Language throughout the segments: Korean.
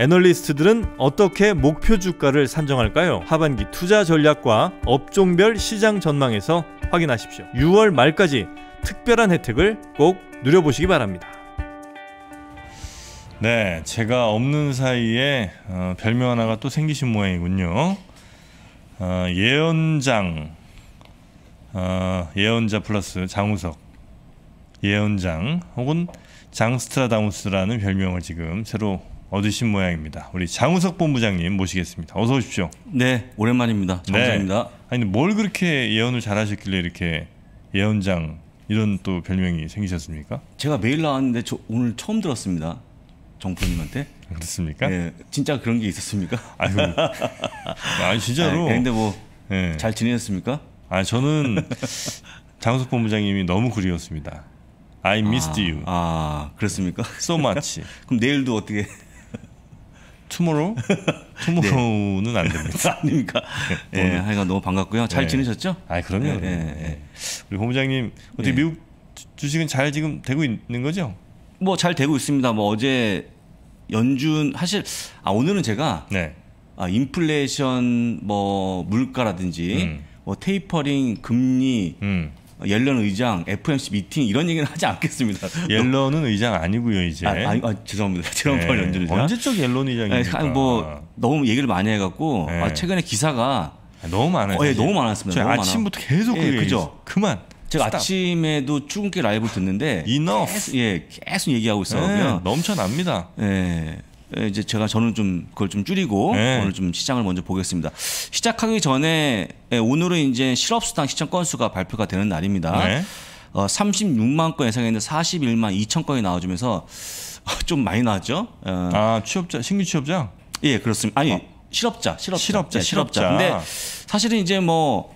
애널리스트들은 어떻게 목표 주가를 산정할까요? 하반기 투자 전략과 업종별 시장 전망에서 확인하십시오. 6월 말까지 특별한 혜택을 꼭 누려보시기 바랍니다. 네, 제가 없는 사이에 어, 별명 하나가 또 생기신 모양이군요. 어, 예언장, 어, 예언자 플러스 장우석, 예언장 혹은 장스트라다무스라는 별명을 지금 새로 얻으신 모양입니다. 우리 장우석 본부장님 모시겠습니다. 어서 오십시오. 네, 오랜만입니다. 네. 장우석입니다. 네. 아니 뭘 그렇게 예언을 잘하셨길래 이렇게 예언장 이런 또 별명이 생기셨습니까? 제가 매일 나왔는데 저 오늘 처음 들었습니다. 정프님한테. 아, 그렇습니까? 네, 진짜 그런 게 있었습니까? 아유 아니 진짜로. 아니, 예, 근데 뭐잘 예. 네. 지내셨습니까? 아 저는 장우석 본부장님이 너무 그리웠습니다. I missed 아, you. 아, 그렇습니까? So much. 그럼 내일도 어떻게? 투모로우? 투모로우는 안 됩니다. 아닙니까? 예, 뭐, 네, 하여간 너무 반갑고요. 잘 네. 지내셨죠? 아, 그럼요. 네, 우리 본부장님 어떻게 미국 주식은 잘 지금 되고 있는 거죠? 뭐 잘 되고 있습니다. 뭐 어제 연준 사실 아 오늘은 제가 네. 아, 인플레이션 뭐 물가라든지 음. 뭐 테이퍼링 금리 음. 옐런 의장, FMC 미팅 이런 얘기는 하지 않겠습니다. 옐런은 의장 아니고요 이제. 아, 아, 아 죄송합니다. 지난번 네. 연주를 언제적 옐런 의장입니까? 아니, 뭐 너무 얘기를 많이 해갖고 아, 네. 아, 최근에 기사가 아, 너무 많아요. 어, 예, 너무 많았습니다. 너무 아침부터 많아. 계속 예, 그죠. 그만. 제가 스탑. 아침에도 출근길 라이브 듣는데 enough 계속, 예 계속 얘기하고 있어요. 예, 네, 넘쳐납니다. 예. 이제 제가 저는 좀 그걸 좀 줄이고 네. 오늘 좀 시장을 먼저 보겠습니다. 시작하기 전에 오늘은 이제 실업수당 시청 건수가 발표가 되는 날입니다. 네. 어, 36만 건 예상했는데 41만 2천 건이 나와주면서 어, 좀 많이 나왔죠. 어. 아 취업자 신규 취업자? 예 그렇습니다. 아니 어. 실업자 실업자 실업자, 네, 실업자. 근데 사실은 이제 뭐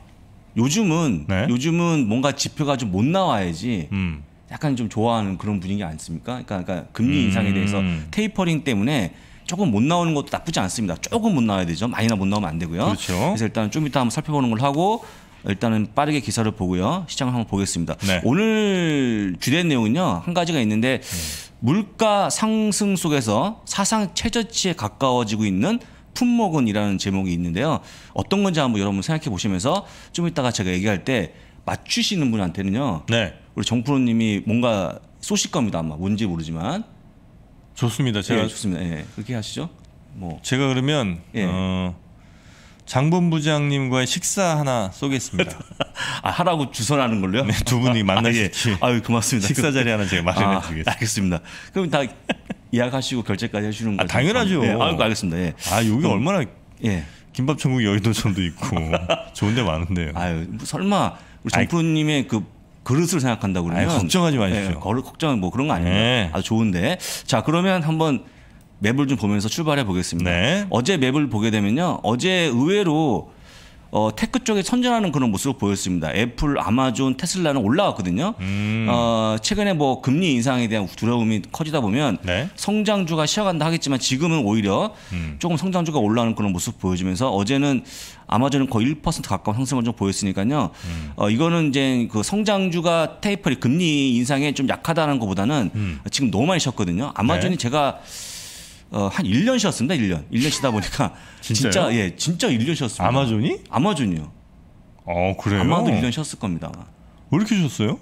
요즘은 네. 요즘은 뭔가 지표가 좀 못 나와야지. 음. 약간 좀 좋아하는 그런 분위기 아니습니까? 니까 그러니까, 그러니까 금리 음. 인상에 대해서 음. 테이퍼링 때문에 조금 못 나오는 것도 나쁘지 않습니다. 조금 못 나와야 되죠. 많이나 못 나오면 안 되고요. 그렇죠. 그래서 일단 좀 이따 한번 살펴보는 걸 하고 일단은 빠르게 기사를 보고요. 시장을 한번 보겠습니다. 네. 오늘 주된 내용은요. 한 가지가 있는데 음. 물가 상승 속에서 사상 최저치에 가까워지고 있는 품목은이라는 제목이 있는데요. 어떤 건지 한번 여러분 생각해 보시면서 좀 이따가 제가 얘기할 때 맞추시는 분한테는요. 네. 우리 정프로님이 뭔가 쏘실 겁니다 아마 뭔지 모르지만 좋습니다. 예, 제가 예, 좋습니다. 예, 그렇게 하시죠. 뭐 제가 그러면 예. 어, 장본 부장님과의 식사 하나 쏘겠습니다. 아, 하라고 주선하는 걸로요? 네, 두 분이 만나게 아, 유 고맙습니다. 식사 자리 하나 제가 아, 마련해 드리겠습니다. 알겠습니다. 그럼 다 예약하시고 결제까지 해주는 아, 거죠? 아, 당연하죠. 예, 아유 알겠습니다. 예. 아 여기 그럼, 얼마나 예. 김밥 천국 여의도점도 있고 좋은데 많은데요. 아유 뭐 설마 우리 정프로님의 그 그릇을 생각한다고 그러면 아니, 걱정하지 예, 마십시오. 네, 걸, 걱정 뭐 그런 거 아닙니다. 네. 아주 좋은데 자 그러면 한번 맵을 좀 보면서 출발해 보겠습니다. 네. 어제 맵을 보게 되면요. 어제 의외로 어, 테크 쪽에 선전하는 그런 모습을 보였습니다. 애플, 아마존, 테슬라는 올라왔거든요. 음. 어, 최근에 뭐 금리 인상에 대한 두려움이 커지다 보면 네? 성장주가 쉬어간다 하겠지만 지금은 오히려 음. 조금 성장주가 올라오는 그런 모습 보여주면서 어제는 아마존은 거의 1% 가까운 상승을 좀 보였으니까요. 음. 어, 이거는 이제 그 성장주가 테이퍼리 금리 인상에 좀 약하다는 것보다는 음. 지금 너무 많이 쉬었거든요. 아마존이 네? 제가 어, 한 1년 쉬었습니다. 1년. 1년 쉬다 보니까 진짜 예, 진짜 1년 쉬었습니다. 아마존이? 아마존이요. 어, 그래요. 아마도 1년 쉬었을 겁니다. 아마. 왜 이렇게 쉬었어요?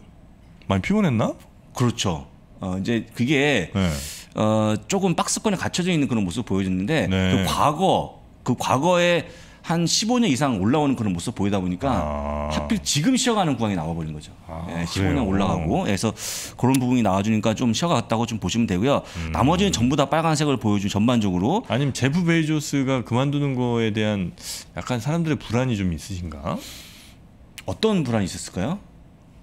많이 피곤했나? 그렇죠. 어, 이제 그게 네. 어, 조금 박스권에 갇혀져 있는 그런 모습 을 보여줬는데 네. 그 과거 그 과거에 한 15년 이상 올라오는 그런 모습 보이다 보니까 아. 하필 지금 쉬어가는 구간이 나와버린 거죠. 아, 예, 15년 올라가고 그래서 그런 부분이 나와주니까 좀 쉬어갔다고 좀 보시면 되고요. 음. 나머지는 전부 다 빨간색을 보여준 전반적으로. 아니면 제프 베이조스가 그만두는 거에 대한 약간 사람들의 불안이 좀 있으신가? 어떤 불안이 있었을까요?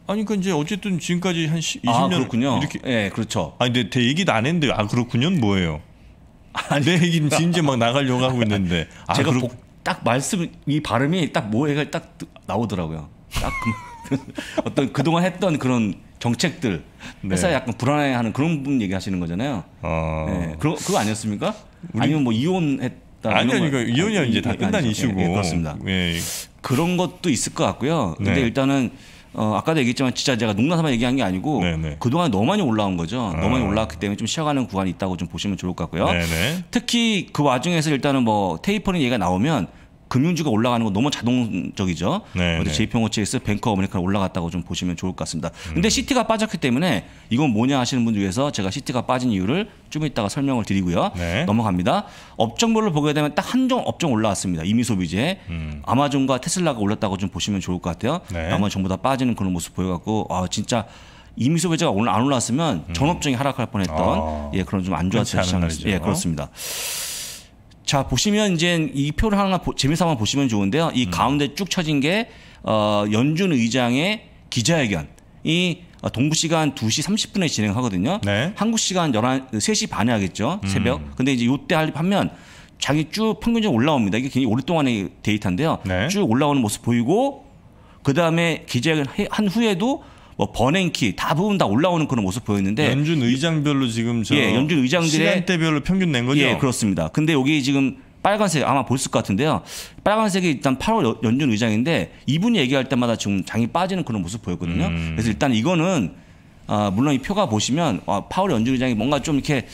아니 그러니까 이제 어쨌든 지금까지 한 20년 아, 그렇군요. 이렇게 예, 네, 그렇죠. 아니 근데 대 얘기도 안 했는데 아 그렇군요 뭐예요? 아니, 내 얘기는 지금 이제 막나갈려고 하고 있는데 아, 제가 그렇... 복, 딱 말씀 이 발음이 딱 모해가 딱 나오더라고요. 딱 그, 어떤 그동안 했던 그런 정책들 회사 네. 약간 불안해하는 그런 분 얘기하시는 거잖아요. 어... 네. 그거 그거 아니었습니까? 우리... 아니면 뭐 이혼했다. 아니요, 니까 이혼이 아, 이제 다 끝난 아니죠. 예, 이슈고 예, 그렇습니다. 예. 그런 것도 있을 것 같고요. 근데 네. 일단은 어, 아까도 얘기했지만 진짜 제가 농담삼아 얘기한 게 아니고 네네. 네. 그동안 너무 많이 올라온 거죠. 아. 너무 많이 올라왔기 때문에 좀 쉬어가는 구간이 있다고 좀 보시면 좋을 것 같고요. 네네. 네. 특히 그 와중에서 일단은 뭐 테이퍼링 얘기가 나오면 금융주가 올라가는 건 너무 자동적이죠. 네, 네. 제 j p 모체에서 뱅커 어메리카 올라갔다고 좀 보시면 좋을 것 같습니다. 음. 근데 음. 시티가 빠졌기 때문에 이건 뭐냐 하시는 분들 위해서 제가 시티가 빠진 이유를 좀 이따가 설명을 드리고요. 네. 넘어갑니다. 업종별로 보게 되면 딱 한 종 업종 올라왔습니다. 이미 소비재, 음. 아마존과 테슬라가 올랐다고 좀 보시면 좋을 것 같아요. 네. 나머지 전부 다 빠지는 그런 모습 보여갖고 아 진짜. 이미 소비자가 오늘 안 올라왔으면 음. 전업종이 하락할 뻔했던 아, 예 그런 좀 안 좋았던 시장이었예 그렇습니다. 자 보시면 이제 이 표를 하나 재미삼아 보시면 좋은데요. 이 음. 가운데 쭉 쳐진 게 어, 연준 의장의 기자회견이 어, 동부 시간 2시 30분에 진행하거든요. 네. 한국 시간 11, 3시 반에 하겠죠. 음. 새벽. 음. 근데 이제 요때 하면 자기 쭉 평균적으로 올라옵니다. 이게 굉장히 오랫동안의 데이터인데요. 네. 쭉 올라오는 모습 보이고 그다음에 기자회견 한 후에도 뭐 버냉키 다 부분 다 올라오는 그런 모습 보였는데 연준 의장별로 지금 저 예, 연준 의장들의 시간대별로 평균 낸 거죠. 예, 그렇습니다. 근데 여기 지금 빨간색 아마 보였을 것 같은데요. 빨간색이 일단 8월 연준 의장인데 이분이 얘기할 때마다 지금 장이 빠지는 그런 모습 보였거든요. 음. 그래서 일단 이거는 아, 물론 이 표가 보시면 아, 파월 연준 의장이 뭔가 좀 이렇게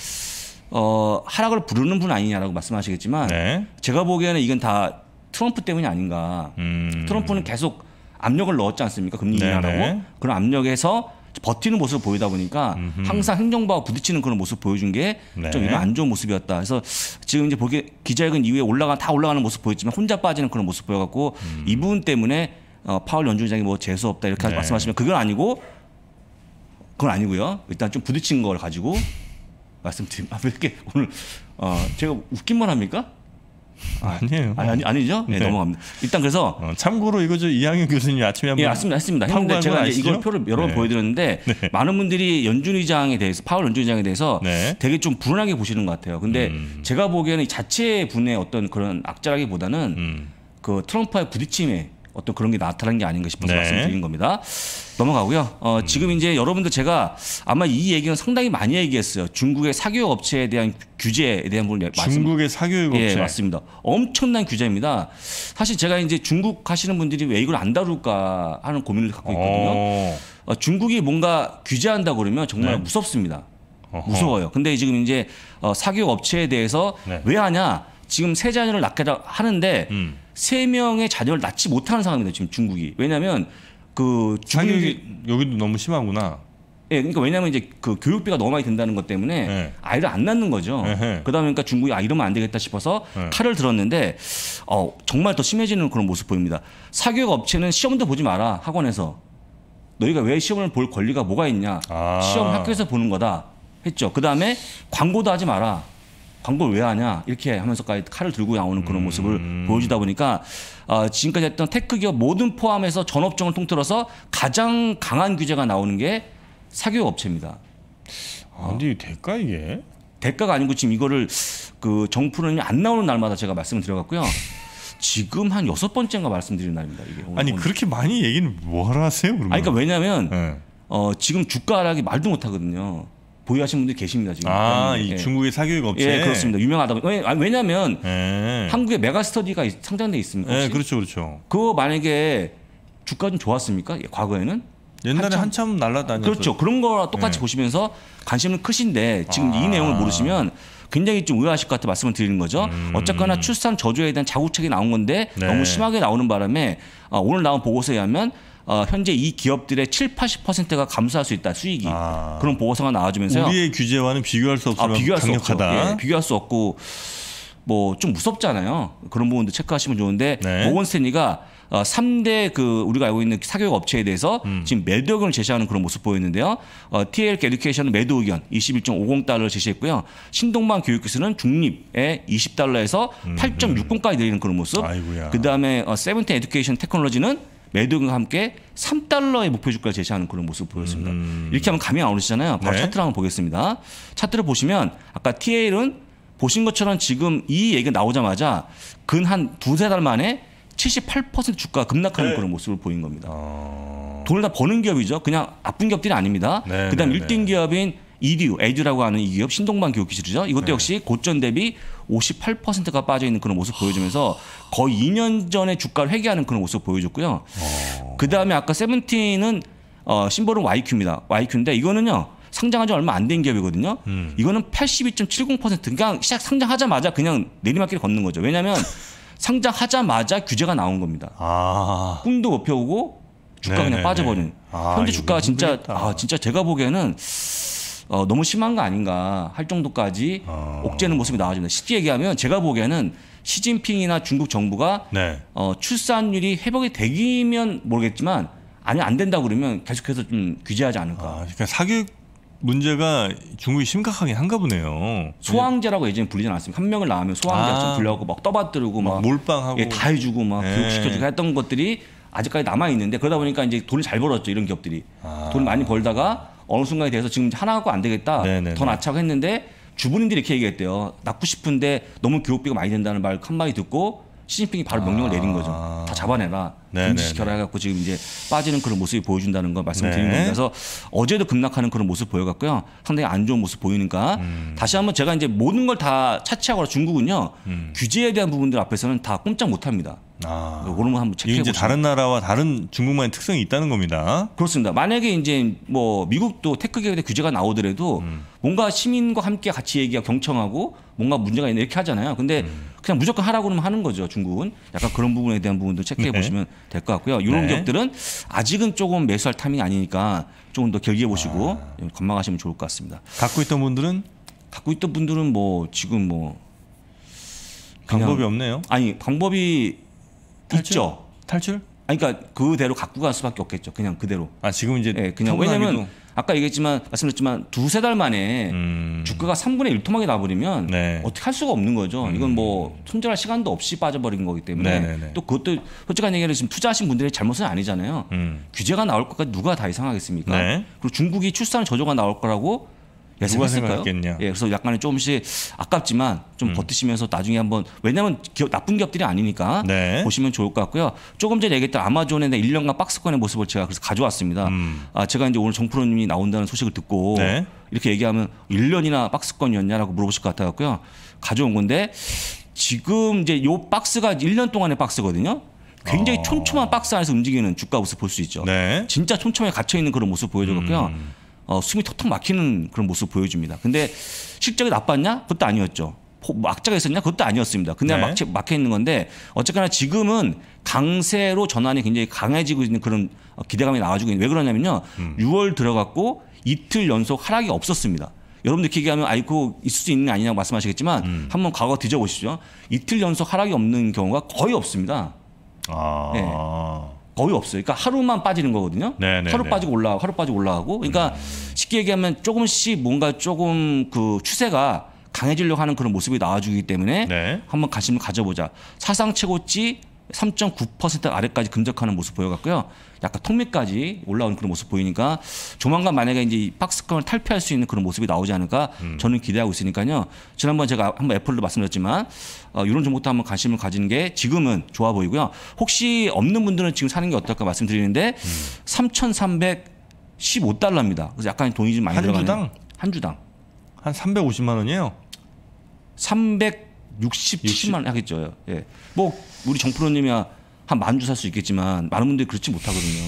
어, 하락을 부르는 분 아니냐라고 말씀하시겠지만 네. 제가 보기에는 이건 다 트럼프 때문이 아닌가. 음. 트럼프는 계속 압력을 넣었지 않습니까? 금리 인하라고. 그런 압력에서 버티는 모습을 보이다 보니까 음흠. 항상 행정부와 부딪히는 그런 모습 을 보여준 게좀 네. 이거 안 좋은 모습이었다. 그래서 지금 이제 보기 기자회견 이후에 올라가 다 올라가는 모습 보였지만 혼자 빠지는 그런 모습 보여갖고 음. 이 부분 때문에 어, 파월 연준장이 뭐 재수 없다 이렇게 네. 말씀하시면 그건 아니고 그건 아니고요. 일단 좀 부딪힌 걸 가지고 말씀드림. 아, 왜 이렇게 오늘 어, 제가 웃긴만 합니까? 아니에요. 아니, 아니 아니죠? 네, 네. 넘어갑니다. 일단 그래서 어, 참고로 이거죠 이양윤 교수님 아침에 한번 예, 아침에 했습니다. 했는데 제가 이제 이걸 표를 여러 번 네. 보여드렸는데 네. 많은 분들이 연준 의장에 대해서 파월 연준 의장에 대해서 네. 되게 좀 불안하게 보시는 것 같아요. 근데 음. 제가 보기에는 자체 분의 어떤 그런 악재라기보다는 음. 그 트럼프와의 부딪힘에 어떤 그런 게 나타난 게 아닌가 싶어서 네. 말씀드린 겁니다. 넘어가고요. 어, 음. 지금 이제 여러분들 제가 아마 이 얘기는 상당히 많이 얘기했어요. 중국의 사교육 업체에 대한 규제에 대한 부분 중국의 사교육 예, 업체 예, 맞습니다. 엄청난 규제입니다. 사실 제가 이제 중국 가시는 분들이 왜 이걸 안 다룰까 하는 고민을 갖고 있거든요. 어. 어, 중국이 뭔가 규제한다 그러면 정말 네. 무섭습니다. 어허. 무서워요. 근데 지금 이제 어, 사교육 업체에 대해서 네. 왜 하냐? 지금 세 자녀를 낳게 하는데 음. 세 명의 자녀를 낳지 못하는 상황입니다. 지금 중국이. 왜냐하면 그 중국이 여기도 너무 심하구나. 예, 그러니까 왜냐하면 이제 그 교육비가 너무 많이 든다는 것 때문에 네. 아이를 안 낳는 거죠. 네. 그러다 보니까 중국이 아 이러면 안 되겠다 싶어서 네. 예. 칼을 들었는데 어, 정말 더 심해지는 그런 모습 보입니다. 사교육 업체는 시험도 보지 마라 학원에서 너희가 왜 시험을 볼 권리가 뭐가 있냐 아. 시험 학교에서 보는 거다 했죠. 그 다음에 광고도 하지 마라. 광고를 왜 하냐 이렇게 하면서까지 칼을 들고 나오는 그런 음. 모습을 음. 보여주다 보니까 어, 지금까지 했던 테크 기업 모든 포함해서 전업종을 통틀어서 가장 강한 규제가 나오는 게 사교육 업체입니다. 아, 근데 대가 이게? 대가가 아니고 지금 이거를 그 정프로님이 안 나오는 날마다 제가 말씀을 드려갖고요. 지금 한 여섯 번째인가 말씀드린 날입니다. 이게 오늘, 아니 오늘. 그렇게 많이 얘기는 뭐하세요 그러니까 왜냐하면 네. 어, 지금 주가 하락이 말도 못하거든요. 보유하신 분들이 계십니다 지금. 아, 그러니까 이 예. 중국의 사교육 업체. 예, 그렇습니다. 유명하다. 아, 왜냐하면 예. 한국에 메가스터디가 상장돼 있습니다. 예, 그렇죠, 그렇죠. 그 만약에 주가 좀 좋았습니까? 예, 과거에는? 옛날에 한참, 한참 날라다녔죠. 그렇죠. 그런 거랑 똑같이 예. 보시면서 관심은 크신데 지금 아. 이 내용을 모르시면 굉장히 좀 의아하실 것 같아 말씀을 드리는 거죠. 음. 어쨌거나 출산 저조에 대한 자구책이 나온 건데 네. 너무 심하게 나오는 바람에 어, 오늘 나온 보고서에 하면 어, 현재 이 기업들의 7, 80%가 감소할 수 있다 수익이 아. 그런 보고서가 나와주면서 우리의 규제와는 비교할 수 없으면 아, 비교할 강력하다. 수 없죠. 예, 비교할 수 없고 뭐 좀 무섭잖아요. 그런 부분도 체크하시면 좋은데 네. 모건 스탠리가 어, 3대 그 우리가 알고 있는 사교육 업체에 대해서 음. 지금 매도 의견을 제시하는 그런 모습 보였는데요. 어, TL 에듀케이션 매도 의견 21.50달러를 제시했고요. 신동만 교육기술은 중립에 20달러에서 음. 8.60까지 내리는 그런 모습. 아이고야. 그다음에 어, 세븐틴 에듀케이션 테크놀로지는 매도금과 함께 3달러의 목표 주가를 제시하는 그런 모습을 보였습니다. 음. 이렇게 하면 감이 안 오시잖아요. 바로 네. 차트를 한번 보겠습니다. 차트를 보시면 아까 t l 은 보신 것처럼 지금 이 얘기가 나오자마자 근 한 두세 달 만에 78% 주가 급락하는 네. 그런 모습을 보인 겁니다. 어... 돈을 다 버는 기업이죠. 그냥 아픈 기업들이 아닙니다. 네, 그다음 네, 1등 기업인 이류, 에듀라고 하는 이 기업 신동반 기업 기술이죠. 이것도 네. 역시 고점 대비 58%가 빠져 있는 그런 모습 보여주면서 거의 2년 전에 주가를 회귀하는 그런 모습 보여줬고요. 어. 그 다음에 아까 세븐틴은 어, 심벌은 YQ입니다. YQ인데 이거는요. 상장한 지 얼마 안 된 기업이거든요. 음. 이거는 82.70% 그러니까 시작 상장하자마자 그냥 내리막길 걷는 거죠. 왜냐하면 상장하자마자 규제가 나온 겁니다. 아. 꿈도 못 펴고 주가 네네네. 그냥 네, 네. 빠져버린. 아, 현재 주가가 진짜 아 진짜 제가 보기에는 어, 너무 심한 거 아닌가 할 정도까지 어. 옥죄는 모습이 나와집니다. 쉽게 얘기하면 제가 보기에는 시진핑이나 중국 정부가 네. 어, 출산율이 회복이 되기면 모르겠지만 아니 안 된다 그러면 계속해서 좀 규제하지 않을까. 아, 그러니까 사교육 문제가 중국이 심각하게 한가 보네요. 소황제라고 예전에 불리지 않았습니까? 한 명을 낳으면 소황제처럼 아. 불려갖고 막 떠받들고 막, 막 몰빵하고 예, 다 해주고 막 네. 교육시켜주고 했던 것들이 아직까지 남아 있는데 그러다 보니까 이제 돈을 잘 벌었죠 이런 기업들이 아. 돈 많이 벌다가 어느 순간에 대해서 지금 하나갖고 안 되겠다. 네네네. 네, 더 낮춰 네. 했는데 주부님들이 이렇게 얘기했대요. 낳고 싶은데 너무 교육비가 많이 든다는 말 한마디 듣고 시진핑이 바로 명령을 아. 내린 거죠. 아. 다 잡아내라. 네, 금지시켜라 해갖고 지금 이제 빠지는 그런 모습이 보여준다는 걸 말씀을 네. 드린 겁니다. 그래서 어제도 급락하는 그런 모습 보여갖고요. 상당히 안 좋은 모습 보이니까 음. 다시 한번 제가 이제 모든 걸 다차치하고 중국은요. 음. 규제에 대한 부분들 앞에서는 다 꼼짝 못 합니다. 아, 그런 거 한번 체크해 보세요. 이제 다른 나라와 다른 중국만의 특성이 있다는 겁니다. 그렇습니다. 만약에 이제 뭐 미국도 테크계에 규제가 나오더라도 음. 뭔가 시민과 함께 같이 얘기하고 경청하고 뭔가 문제가 있나 이렇게 하잖아요. 근데 음. 그냥 무조건 하라고 는 하는 거죠. 중국은 약간 그런 부분에 대한 부분도 체크해 네. 보시면 될 것 같고요. 이런 네. 기업들은 아직은 조금 매수할 타밍이 아니니까 조금 더 길게 보시고 아. 예, 관망하시면 좋을 것 같습니다. 갖고 있던 분들은 갖고 있던 분들은 뭐 지금 뭐 방법이 없네요. 아니 방법이 탈출? 있죠. 탈출? 아니, 그러니까 그대로 갖고 갈 수밖에 없겠죠. 그냥 그대로. 아 지금 이제 예, 그냥 왜냐면 아까 얘기했지만 말씀드렸지만 두세 달 만에 음... 주가가 3분의 1토막이 나버리면 네. 어떻게 할 수가 없는 거죠. 음... 이건 뭐 손절할 시간도 없이 빠져버린 거기 때문에 네네네. 네, 네. 또 그것도 솔직한 얘기를 지금 투자하신 분들의 잘못은 아니잖아요. 음... 규제가 나올 것까지 누가 다 이상하겠습니까? 네. 그리고 중국이 출산 저조가 나올 거라고 예상했을까요? 예, 그래서 약간은 조금씩 아깝지만 좀 음. 버티시면서 나중에 한번 왜냐하면 기업, 나쁜 기업들이 아니니까 네. 보시면 좋을 것 같고요. 조금 전에 얘기했던 아마존의 1년간 박스권의 모습을 제가 그래서 가져왔습니다. 음. 아, 제가 이제 오늘 정프로님이 나온다는 소식을 듣고 네. 이렇게 얘기하면 1년이나 박스권이었냐라고 물어보실 것 같아갖고요. 가져온 건데 지금 이제 요 박스가 1년 동안의 박스거든요. 굉장히 어. 촘촘한 박스 안에서 움직이는 주가 모습 볼 수 있죠. 네. 진짜 촘촘하게 갇혀 있는 그런 모습 보여줬고요. 음. 어, 숨이 턱턱 막히는 그런 모습 보여줍니다. 근데 실적이 나빴냐? 그것도 아니었죠. 막자가 있었냐? 그것도 아니었습니다. 그냥 네. 막, 막혀 있는 건데 어쨌거나 지금은 강세로 전환이 굉장히 강해지고 있는 그런 어, 기대감이 나와주고 있는데 왜 그러냐면요. 음. 6월 들어갔고 이틀 연속 하락이 없었습니다. 여러분들 기기하면 아이코 있을 수 있는 게 아니냐고 말씀하시겠지만 음. 한번 과거 뒤져보시죠. 이틀 연속 하락이 없는 경우가 거의 없습니다. 아. 네. 거의 없어요. 그러니까 하루만 빠지는 거거든요. 네네네. 네, 하루 네. 빠지고 올라가고 하루 빠지고 올라가고. 그러니까 음. 쉽게 얘기하면 조금씩 뭔가 조금 그 추세가 강해지려고 하는 그런 모습이 나와주기 때문에 네. 한번 관심을 가져보자. 사상 최고치 3.9% 아래까지 근접하는 모습 보여갖고요 약간 턱밑까지 올라오는 그런 모습 보이니까 조만간 만약에 이제 박스권을 탈피할 수 있는 그런 모습이 나오지 않을까 음. 저는 기대하고 있으니까요. 지난번 제가 한번 애플로 말씀드렸지만 어, 이런 정보도 한번 관심을 가지는 게 지금은 좋아 보이고요. 혹시 없는 분들은 지금 사는 게 어떨까 말씀드리는데 음. 3,315달러입니다. 그래서 약간 돈이 좀 많이 들어가한 주당? 한 주당. 한 350만 원이에요. 367만 원 하겠죠. 예. 뭐 우리 정프로님이야 한만주살수 있겠지만 많은 분들이 그렇지 못하거든요.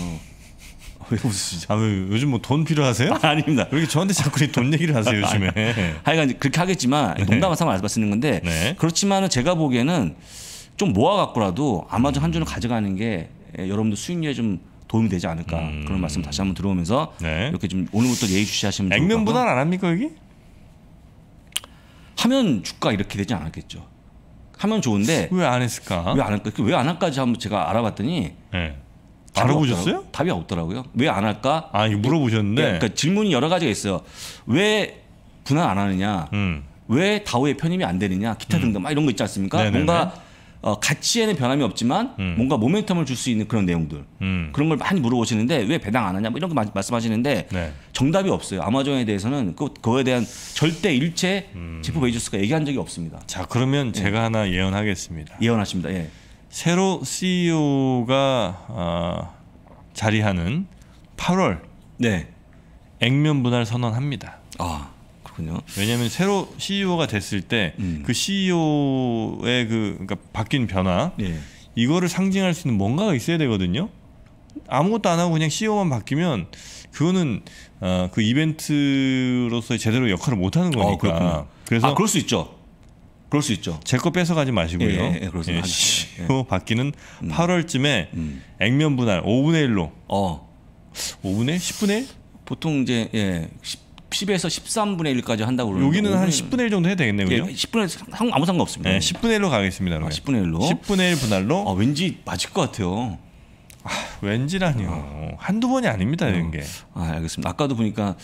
왜 웃으시죠? 아, 왜 요즘 뭐 돈 필요하세요? 아, 닙니다 왜 이렇게 저한테 자꾸 돈 얘기를 하세요 요즘에? 하여간 그렇게 하겠지만 농담한 상황을 알바 쓰는 건데 네. 그렇지만은 제가 보기에는 좀 모아갖고라도 아마존 한 주는 가져가는 게 예, 여러분들 수익률에 좀 도움이 되지 않을까 음. 그런 말씀 다시 한번 들어오면서 네. 이렇게 좀 오늘부터 예의주시하시면 좋을 것 액면 같고요. 분할 안 합니까 여기? 하면 주가 이렇게 되지 않았겠죠. 하면 좋은데 왜 안 했을까? 왜 안 할까? 왜 안 할까지 한번 제가 알아봤더니 네. 알아보셨어요? 답이 없더라고요. 왜 안 할까? 아, 이거 물어보셨는데. 예, 그러니까 질문이 여러 가지가 있어요. 왜 분할 안 하느냐? 음. 왜 다오의 편입이 안 되느냐? 기타 음. 등등 막 이런 거 있지 않습니까? 네네네. 뭔가 어, 가치에는 변함이 없지만 음. 뭔가 모멘텀을 줄 수 있는 그런 내용들 음. 그런 걸 많이 물어보시는데 왜 배당 안 하냐 뭐 이런 거 마, 말씀하시는데 네. 정답이 없어요. 아마존에 대해서는 그, 그거에 대한 절대 일체 음. 제프 베이저스가 얘기한 적이 없습니다. 자 그러면 예. 제가 하나 예언하겠습니다. 예언하십니다. 예. 새로 CEO가 어, 아, 자리하는 8월 네. 액면 분할 선언합니다. 아. 그렇군요. 왜냐하면 새로 CEO가 됐을 때그 음. 그 CEO의 그 그러니까 바뀐 변화 예. 이거를 상징할 수 있는 뭔가가 있어야 되거든요. 아무것도 안 하고 그냥 CEO만 바뀌면 그거는 어, 그 이벤트로서의 제대로 역할을 못 하는 어, 거니까. 어, 그래서 아, 그럴 수 있죠. 그럴 수 있죠. 제 거 뺏어가지 마시고요. 예, 예, 예, 예 CEO 예. 바뀌는 음. 8월쯤에 음. 액면 분할 5분의 1로. 어. 5분의 1? 10분의 1? 보통 이제 예, 10, 10에서 13분의 1까지 한다고 그러는데 여기는 한 10분의 1 정도 해야 되겠네요. 예, 10분의 1 아무 상관 없습니다. 네, 예, 10분의 1로 가겠습니다. 아, 10분의 1로. 10분의 1 분할로. 아, 왠지 맞을 것 같아요. 아, 왠지라니요. 어. 한두 번이 아닙니다, 이런 게. 아, 알겠습니다. 아까도 보니까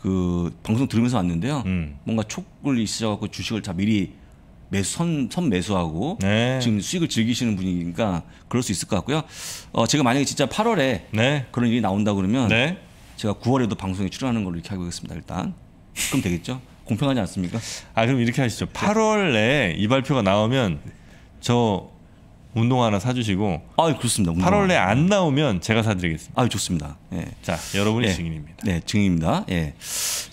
그 방송 들으면서 왔는데요. 음. 뭔가 촉을 있으셔갖고 주식을 다 미리 매수, 선, 선 매수하고 네. 지금 수익을 즐기시는 분이니까 그럴 수 있을 것 같고요. 어, 제가 만약에 진짜 8월에 네. 그런 일이 나온다 그러면 네. 제가 9월에도 방송에 출연하는 걸로 이렇게 하고 있습니다. 일단 그럼 되겠죠? 공평하지 않습니까? 아 그럼 이렇게 하시죠. 8월에 이 발표가 나오면 저 운동 화 하나 사주시고. 아 그렇습니다. 운동화. 8월에 안 나오면 제가 사드리겠습니다. 아 좋습니다. 예. 자 여러분이 예. 증인입니다. 네 증인입니다. 예.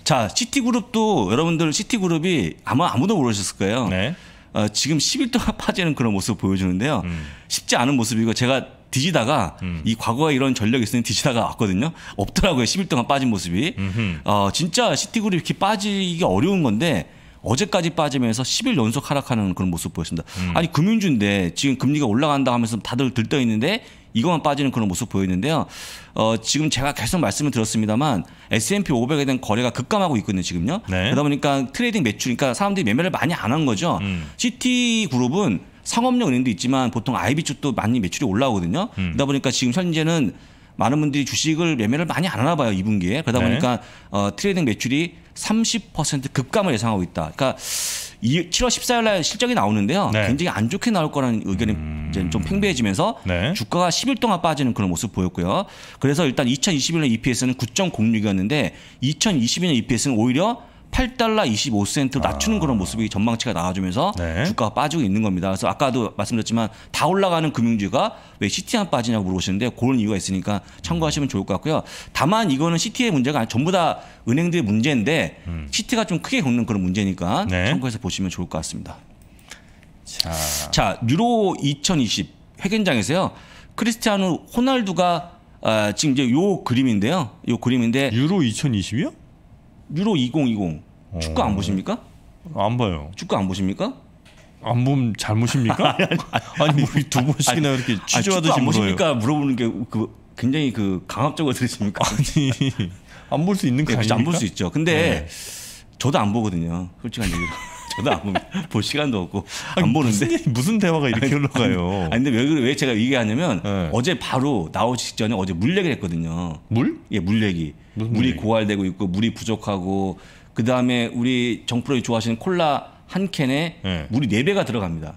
자 시티그룹도 여러분들 시티그룹이 아마 아무도 모르셨을 거예요. 네. 어, 지금 1 1도 동안 파지는 그런 모습 보여주는데요. 음. 쉽지 않은 모습이고 제가 뒤지다가 음. 이 과거에 이런 전력이 있는니 뒤지다가 왔거든요. 없더라고요. 10일 동안 빠진 모습이. 어, 진짜 시티그룹 이렇게 빠지기 어려운 건데 어제까지 빠지면서 10일 연속 하락하는 그런 모습 보였습니다. 음. 아니 금융주인데 지금 금리가 올라간다 하면서 다들 들떠 있는데 이것만 빠지는 그런 모습 보였는데요. 어, 지금 제가 계속 말씀을 드렸습니다만 S&P 500에 대한 거래가 급감하고 있거든요, 지금요. 네. 그러다 보니까 트레이딩 매출, 그러니까 사람들이 매매를 많이 안 한 거죠. 음. CT 그룹은 상업용 은행도 있지만 보통 아이비 쪽도 많이 매출이 올라오거든요. 음. 그러다 보니까 지금 현재는 많은 분들이 주식을 매매를 많이 안 하나 봐요 이분기에 그러다 네. 보니까 어, 트레이딩 매출이 30% 급감을 예상하고 있다. 그러니까 이, 7월 14일 날 실적이 나오는데요. 네. 굉장히 안 좋게 나올 거라는 의견이 음... 이제 좀 팽배해지면서 네. 주가가 10일 동안 빠지는 그런 모습 보였고요. 그래서 일단 2021년 EPS는 9.06이었는데 2022년 EPS는 오히려 8달러 2 5센트 아. 낮추는 아. 그런 모습이 전망치가 나와주면서 네. 주가가 빠지고 있는 겁니다. 그래서 아까도 말씀드렸지만 다 올라가는 금융주가 왜시티만 빠지냐고 물어보시는데 그런 이유가 있으니까 참고하시면 좋을 것 같고요. 다만 이거는 시티의 문제가 아니 전부 다 은행들의 문제인데 음. CT가 좀 크게 겪는 그런 문제니까 네. 참고해서 보시면 좋을 것 같습니다. 자, 자 유로 2020 회견장에서요. 크리스티아누 호날두가 아, 지금 이제 요 그림인데요. 요 그림인데 유로 2020이요? 유로 2020 어. 축구 안 어. 보십니까? 안 봐요. 축구 안 보십니까? 안 보면 잘못입니까? 아니, 아니, 우리 뭐 두 번씩이나 아니, 이렇게 취조하듯이 아니, 보십니까? 물어보는 게 그 굉장히 그 강압적으로 들으십니까? 아니 안 볼 수 있는 거 아니에요? 네, 그렇죠. 안볼 수 있죠. 근데 네. 저도 안 보거든요. 솔직한 얘기로. 저도 안 보면 볼 시간도 없고 안 아니, 보는데 무슨, 무슨, 대화가 이렇게 아니, 흘러가요? 아니, 근데 왜, 왜 제가 얘기하냐면 네. 어제 바로 나오기 직전에 어제 물 얘기를 했거든요. 물? 예, 물 얘기. 물이 고갈되고 있고 물이 부족하고 그 다음에 우리 정프로이 좋아하시는 콜라 한 캔에 네. 물이 네 배가 들어갑니다.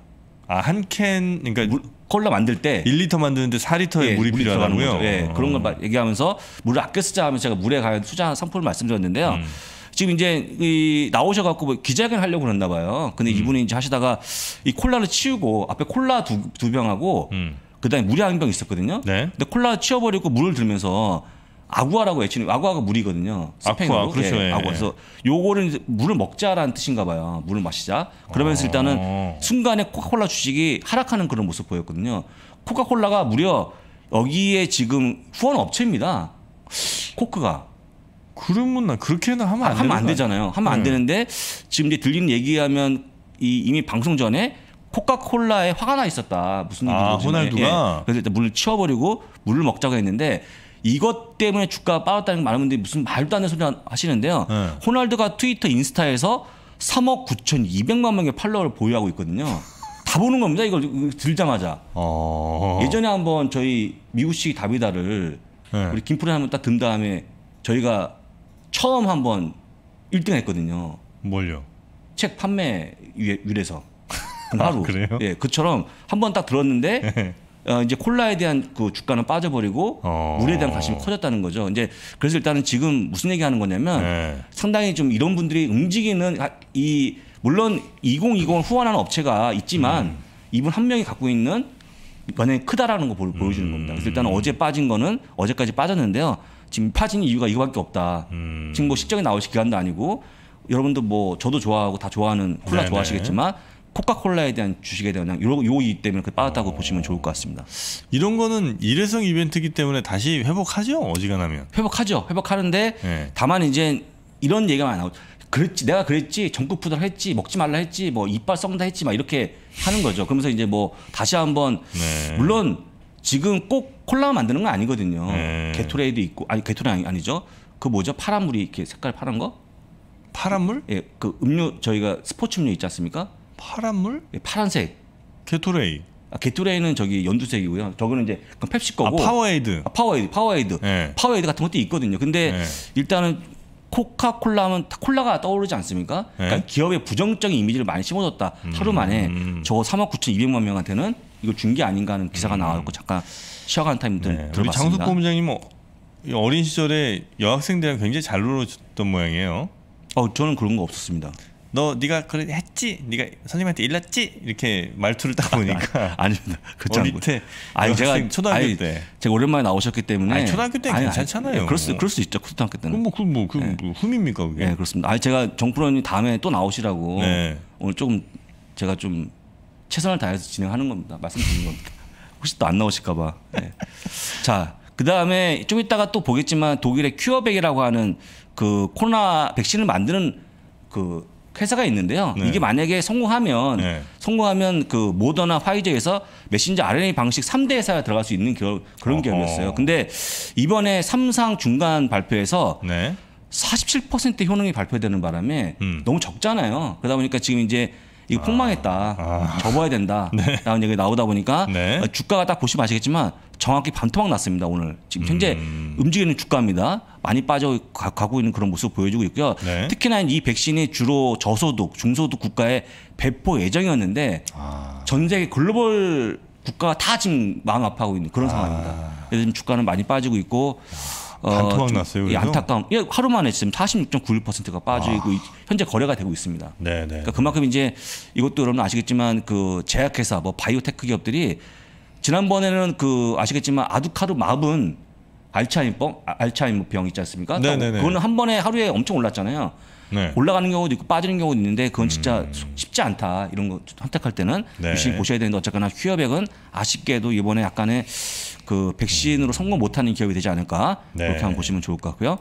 아 한 캔 그러니까 물, 콜라 만들 때 1리터 만드는데 4리터의 예, 물이, 물이 필요하다고요? 예, 어. 그런 걸 어. 얘기하면서 물을 아껴 쓰자 하면서 제가 물에 관한 투자 상품을 말씀드렸는데요. 음. 지금 이제 이 나오셔갖고 뭐 기자회견 하려고 그랬나 봐요. 근데 음. 이분이 이제 하시다가 이 콜라를 치우고 앞에 콜라 두, 두 병하고 음. 그다음에 물이 한 병 있었거든요. 네. 근데 콜라 치워버리고 물을 들면서 아구아라고 외치는 아구아가 물이거든요. 스페인어 아쿠아, 그렇죠. 예, 예 아구아. 예. 그래서 요거를 이제 물을 먹자라는 뜻인가 봐요. 물을 마시자. 그러면서 어. 일단은 순간에 코카콜라 주식이 하락하는 그런 모습 보였거든요. 코카콜라가 무려 여기에 지금 후원 업체입니다. 코크가 그러면 나 그렇게는 하면 안, 아, 하면 안 되잖아요. 하면 네. 안 되는데 지금 이제 들리는 얘기하면 이 이미 방송 전에 코카콜라에 화가 나 있었다. 무슨 일이 아, 호날두가 예. 그래서 일단 물을 치워버리고 물을 먹자고 했는데 이것 때문에 주가가 빠졌다는 많은 분들이 무슨 말도 안 되는 소리 하시는데요. 네. 호날두가 트위터 인스타에서 3억 9,200만 명의 팔로워를 보유하고 있거든요. 다 보는 겁니다. 이걸 들자마자. 어... 예전에 한번 저희 미국식 다비다를 네. 우리 김프로 한번 딱 든 다음에 저희가 처음 한번 1등 했거든요. 뭘요? 책 판매 유래서. 아, 바로. 아, 그래요? 예, 그처럼 한번 딱 들었는데 네. 어, 이제 콜라에 대한 그 주가는 빠져버리고 어. 물에 대한 관심이 커졌다는 거죠. 이제 그래서 일단은 지금 무슨 얘기 하는 거냐면 네. 상당히 좀 이런 분들이 움직이는 이 물론 2020을 후원하는 업체가 있지만 음. 이분 한 명이 갖고 있는 연행이 크다라는 거 보, 보여주는 음. 겁니다. 그래서 일단 은 어제 빠진 거는 어제까지 빠졌는데요. 지금 빠진 이유가 이거밖에 없다. 음. 지금 뭐 실적이 나올 기간도 아니고 여러분도 뭐 저도 좋아하고 다 좋아하는 콜라 네네. 네. 좋아하시겠지만 코카콜라에 대한 주식에 대한 요이 요 때문에 그 빠졌다고 어... 보시면 좋을 것 같습니다. 이런 거는 일회성 이벤트기 때문에 다시 회복하죠. 어지간하면. 회복하죠. 회복하는데 네. 다만 이제 이런 얘기가 나오죠. 그랬지 내가 그랬지 전국 푸들 했지 먹지 말라 했지 뭐 이빨 썩다 는 했지 막 이렇게 하는 거죠. 그러면서 이제 뭐 다시 한번 네. 물론 지금 꼭 콜라 만드는 건 아니거든요. 네. 게토레이도 있고 아니 게토레이 아니죠. 그 뭐죠? 파란 물이 이렇게 색깔 파란 거? 파란 물? 예, 그 음료 저희가 스포츠 음료 있지 않습니까? 파란 물? 예, 파란색. 게토레이. 아, 게토레이는 저기 연두색이고요. 저거는 이제 그 펩시 거고. 아, 파워에이드. 아, 파워에이드, 파워에이드. 예. 파워에이드 같은 것도 있거든요. 근데 예. 일단은 코카콜라면 콜라가 떠오르지 않습니까? 예. 그러니까 기업의 부정적인 이미지를 많이 심어줬다. 음, 하루 만에 음. 저 3억 9,200만 명한테는 이거 준 게 아닌가 하는 기사가 음. 나왔고 잠깐 쉬어는 타임 들, 네. 들어봤습니다. 우리 장수 본부장님 뭐 어린 시절에 여학생들이랑 굉장히 잘 놀았던 모양이에요. 어, 저는 그런 거 없었습니다. 너 네가 그래 했지 네가 선생님한테 일렀지 이렇게 말투를 딱 보니까 아닙니다 그렇지 어, 밑에 아니 제가 초등학교 아니, 때 제가 오랜만에 나오셨기 때문에 아니, 초등학교 때 괜찮잖아요 아니, 예, 그럴 수 그럴 수 있죠 초등학교 때는 뭐그뭐그 뭐, 그, 뭐, 그, 흠입니까 그게 네 그렇습니다 아니 제가 정프로님 다음에 또 나오시라고 네. 오늘 조금 제가 좀 최선을 다해서 진행하는 겁니다 말씀드리는 겁니다 혹시 또 안 나오실까봐 네. 자 그다음에 좀 이따가 또 보겠지만 독일의 큐어백이라고 하는 그 코로나 백신을 만드는 그 회사가 있는데요. 네. 이게 만약에 성공하면 네. 성공하면 그 모더나 화이자에서 메신저 RNA 방식 3대 회사에 들어갈 수 있는 겨, 그런 어허. 경우였어요. 근데 이번에 삼상 중간 발표에서 네. 47%의 효능이 발표되는 바람에 음. 너무 적잖아요. 그러다 보니까 지금 이제 이거 폭망했다. 아. 아. 접어야 된다. 네. 라는 얘기가 나오다 보니까 네. 어, 주가가 딱 보시면 아시겠지만 정확히 반토막 났습니다 오늘 지금 현재 음. 움직이는 주가입니다 많이 빠져가고 있는 그런 모습 보여주고 있고요 네. 특히나 이 백신이 주로 저소득 중소득 국가에 배포 예정이었는데 아. 전 세계 글로벌 국가가 다 지금 마음 아파하고 있는 그런 아. 상황입니다 그래서 지금 주가는 많이 빠지고 있고 어, 반토막 났어요. 예, 안타까운. 예, 하루 만에 지금 46.91%가 빠지고 아. 현재 거래가 되고 있습니다. 네, 네. 그러니까 그만큼 이제 이것도 여러분 아시겠지만 그 제약회사, 뭐 바이오테크 기업들이 지난번에는 그 아시겠지만 아두카르 마분 알츠하이머병 아, 알츠하이머병 있지 않습니까? 네네네. 네, 네. 그거는 한 번에 하루에 엄청 올랐잖아요. 네. 올라가는 경우도 있고 빠지는 경우도 있는데 그건 진짜 음. 쉽지 않다 이런 거 선택할 때는 네. 유심히 보셔야 되는데 어쨌거나 휴어백은 아쉽게도 이번에 약간의 그 백신으로 성공 못하는 기업이 되지 않을까 네. 그렇게 한번 보시면 좋을 것 같고요.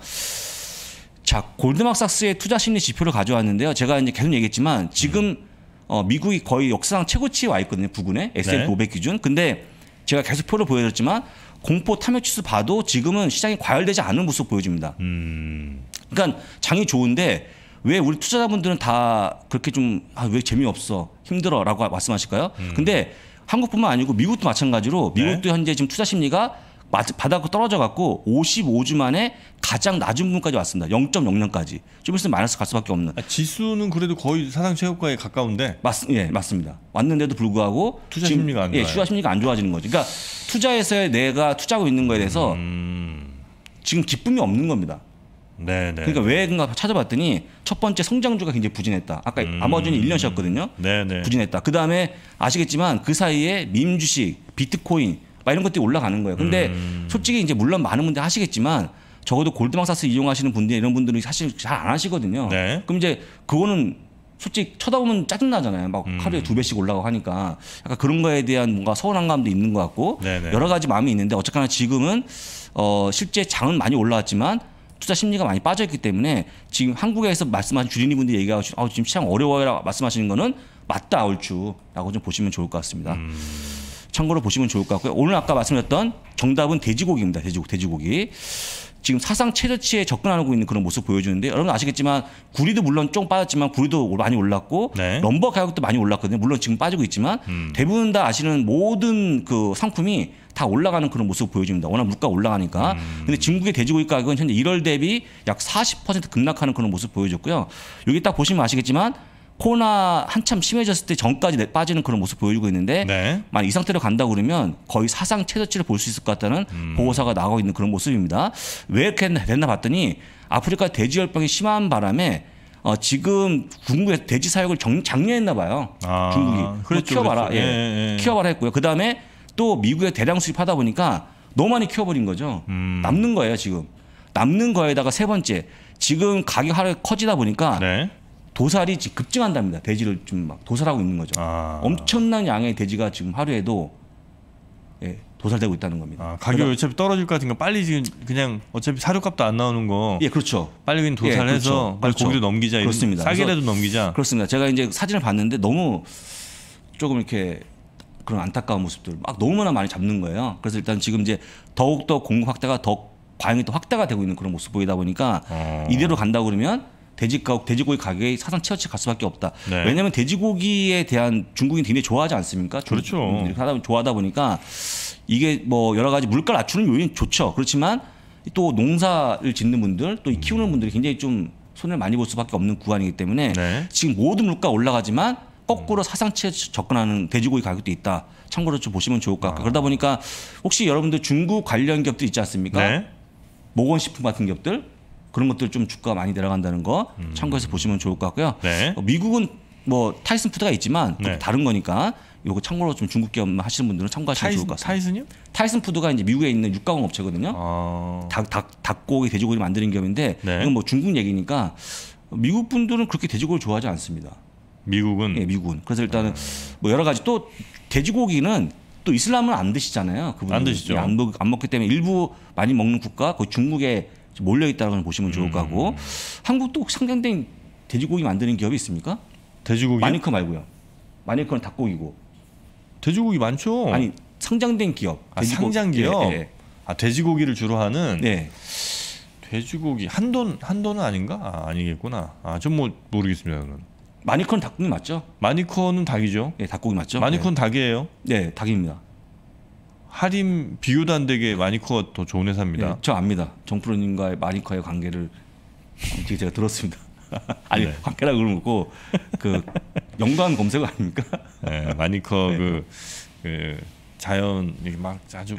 자 골드막삭스의 투자 심리 지표를 가져왔는데요. 제가 이제 계속 얘기했지만 지금 음. 어, 미국이 거의 역사상 최고치에 와 있거든요. 부근에 S&P 500 기준. 근데 제가 계속 표를 보여줬지만 공포 탐욕 치수 봐도 지금은 시장이 과열되지 않은 모습 보여줍니다. 음. 그러니까 장이 좋은데 왜 우리 투자자분들은 다 그렇게 좀 아 왜 재미없어 힘들어라고 말씀하실까요? 음. 근데 한국뿐만 아니고 미국도 마찬가지로 미국도 네? 현재 지금 투자 심리가 바닥으로 떨어져 갖고 55주 만에 가장 낮은 부분까지 왔습니다. 0.00까지. 좀 있으면 마이너스 갈 수밖에 없는. 아, 지수는 그래도 거의 사상 최고가에 가까운데. 맞, 예, 맞습니다. 왔는데도 불구하고 투자 지금, 심리가 안 예, 투자 심리가 안 좋아지는 거죠. 그러니까 투자에서의 내가 투자하고 있는 거에 대해서 음... 지금 기쁨이 없는 겁니다. 네, 네. 그러니까 왜 그런가 찾아봤더니 첫 번째 성장주가 굉장히 부진했다. 아까 음. 아마존이 1년 쉬었거든요. 네, 네. 부진했다. 그다음에 아시겠지만 그 사이에 민 주식, 비트코인 막 이런 것들이 올라가는 거예요. 근데 음. 솔직히 이제 물론 많은 분들 하시겠지만 적어도 골드망사스 이용하시는 분들 이런 분들은 사실 잘 안 하시거든요. 네. 그럼 이제 그거는 솔직히 쳐다보면 짜증나잖아요. 막 음. 하루에 두 배씩 올라가고 하니까 약간 그런 거에 대한 뭔가 서운한 감도 있는 것 같고 네네. 네. 여러 가지 마음이 있는데 어쨌거나 지금은 어 실제 장은 많이 올라왔지만 투자 심리가 많이 빠져있기 때문에 지금 한국에서 말씀하신 주린이분들 얘기하고 아, 지금 시장 어려워요 라고 말씀하시는 거는 맞다 얼추라고 좀 보시면 좋을 것 같습니다. 음. 참고로 보시면 좋을 것 같고요. 오늘 아까 말씀드렸던 정답은 돼지고기입니다. 돼지고기, 돼지고기. 지금 사상 최저치에 접근하고 있는 그런 모습 보여주는데 여러분 아시겠지만 구리도 물론 좀 빠졌지만 구리도 많이 올랐고 네. 럼버 가격도 많이 올랐거든요. 물론 지금 빠지고 있지만 음. 대부분 다 아시는 모든 그 상품이 다 올라가는 그런 모습 보여줍니다. 워낙 물가 올라가니까. 음. 근데 중국의 돼지고기 가격은 현재 1월 대비 약 40% 급락하는 그런 모습 보여줬고요. 여기 딱 보시면 아시겠지만 코로나 한참 심해졌을 때 전까지 빠지는 그런 모습 보여주고 있는데 네. 만약 이 상태로 간다 그러면 거의 사상 최저치를 볼 수 있을 것 같다는 음. 보고서가 나오고 있는 그런 모습입니다. 왜 이렇게 됐나 봤더니 아프리카 돼지열병이 심한 바람에 어, 지금 중국의서 돼지 사육을 정, 장려했나 봐요. 아, 중국이 그렇죠, 키워봐라, 그렇죠. 예, 예, 예. 키워봐라 했고요. 그 다음에 또미국의 대량 수입하다 보니까 너무 많이 키워버린 거죠. 음. 남는 거예요 지금. 남는 거에다가 세 번째 지금 가격 하루 커지다 보니까 네. 도살이 급증한답니다. 돼지를 좀 막 도살하고 있는 거죠. 아. 엄청난 양의 돼지가 지금 하루에도 예, 도살되고 있다는 겁니다. 아, 가격이 그러니까, 어차피 떨어질 것 같으니까 빨리 지금 그냥 어차피 사료값도 안 나오는 거. 예, 그렇죠. 빨리 그냥 예, 도살해서 예, 그렇죠. 빨리 그렇죠. 고기를 넘기자. 그렇습니다. 싸기라도 넘기자. 그렇습니다. 제가 이제 사진을 봤는데 너무 조금 이렇게 그런 안타까운 모습들 막 너무나 많이 잡는 거예요. 그래서 일단 지금 이제 더욱 더 공급 확대가 더 과잉이 또 확대가 되고 있는 그런 모습 보이다 보니까 어. 이대로 간다 그러면 돼지 가옥, 돼지고기 가격이 사상 최저치갈 수밖에 없다. 네. 왜냐하면 돼지고기에 대한 중국인 굉장히 좋아하지 않습니까? 그렇죠. 음, 하다 좋아하다 보니까 이게 뭐 여러 가지 물가를 낮추는 요인 좋죠. 그렇지만 또 농사를 짓는 분들 또 음. 키우는 분들이 굉장히 좀 손을 많이 볼 수밖에 없는 구간이기 때문에 네. 지금 모든 물가 올라가지만 거꾸로 음. 사상치에 접근하는 돼지고기 가격도 있다. 참고로 좀 보시면 좋을 것 같고 아. 그러다 보니까 혹시 여러분들 중국 관련 기업들 있지 않습니까? 네. 모건식품 같은 기업들 그런 것들 좀 주가 많이 내려간다는 거 음. 참고해서 보시면 좋을 것 같고요. 네. 어, 미국은 뭐 타이슨 푸드가 있지만 네. 다른 거니까 요거 참고로 좀 중국 기업 하시는 분들은 참고하시면 타이슨, 좋을 것 같습니다. 타이슨요? 타이슨 푸드가 이제 미국에 있는 육가공 업체거든요. 아... 닭, 닭, 닭고기, 돼지고기 만드는 기업인데 네. 이건 뭐 중국 얘기니까 미국 분들은 그렇게 돼지고기를 좋아하지 않습니다. 미국은? 예, 미국은. 그래서 일단은 아... 뭐 여러 가지 또 돼지고기는 또 이슬람은 안 드시잖아요. 그분안 드시죠. 예, 안, 먹, 안 먹기 때문에 일부 많이 먹는 국가 그 중국에 몰려 있다고 보시면 좋을 것같고 음. 한국도 상장된 돼지고기 만드는 기업이 있습니까? 돼지고기 마니커 말고요. 마니커는 닭고기고. 돼지고기 많죠. 아니 상장된 기업. 아, 돼지고기. 상장 예, 기업. 예, 예. 아 돼지고기를 주로 하는. 네. 돼지고기 한돈 한돈은 아닌가? 아, 니겠구나 아, 좀뭐 모르겠습니다. 그건. 마니콘 닭고기 맞죠? 마니콘은 닭이죠. 네, 닭고기 맞죠? 마니콘 네. 닭이에요. 네, 닭입니다. 할인 비유단 되게 마니커가 더 좋은 회사입니다. 네, 저 압니다. 정프로님과의 마니커의 관계를 제가 들었습니다. 아니 네. 관계라 그런 거고 그 연관 검색 아닙니까? 네, 예, 마니커 네. 그, 그 자연 막 아주